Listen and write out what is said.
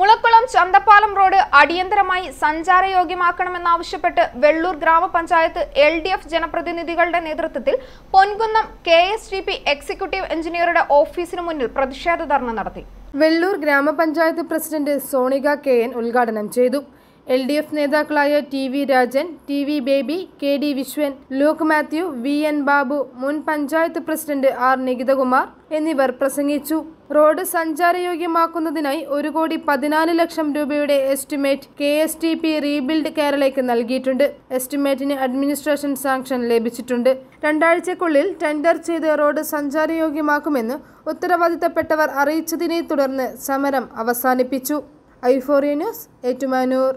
Mulakkulam ചന്തപ്പാലം road അടിയന്തരമായി സഞ്ചാരയോഗ്യമാക്കണമെന്നാവശ്യപ്പെട്ട് വെള്ളൂർ ഗ്രാമപഞ്ചായത്ത് L D F ജനപ്രതിനിധികളുടെ നേതൃത്വത്തിൽ Ponkunnam K S T P executive എഞ്ചിനീയറുടെ ഓഫീസിന് മുന്നിൽ പ്രതിഷേധ ധർണ നടത്തി വെള്ളൂർ ഗ്രാമപഞ്ചായത്ത് പ്രസിഡന്റ് സോണിക കെ എൻ ഉദ്ഘാടനം ചെയ്തു എൽ ഡി എഫ് നേതാക്കളായ T V Rajan T V Baby K D Viswan Luke Mathew V N Babu മുൻ പഞ്ചായത്ത് പ്രസിഡന്റ് ആർ നികിതകുമാർ എന്നിവർ പ്രസംഗിച്ചു റോഡ് സഞ്ചാരയോഗ്യമാക്കുന്നതിനായി ഒരു കോടി പതിനാല് ലക്ഷം രൂപയുടെ estimate K S T P rebuild കേരളയ്ക്ക് നൽകിയിട്ടുണ്ട് എസ്റ്റിമേറ്റിന് അഡ്മിനിസ്ട്രേഷൻ സാങ്ഷൻ ലഭിച്ചിട്ടുണ്ട് രണ്ടാഴ്ചക്കുള്ളിൽ ടെൻഡർ ചെയ്ത് റോഡ് സഞ്ചാരയോഗ്യമാക്കുമെന്ന് ഉത്തരവാദിത്തപ്പെട്ടവർ അറിയിച്ചതിനെ തുടർന്ന് സമരം അവസാനിപ്പിച്ചു ഐഫോറിയ ന്യൂസ് ഏറ്റുമാനൂർ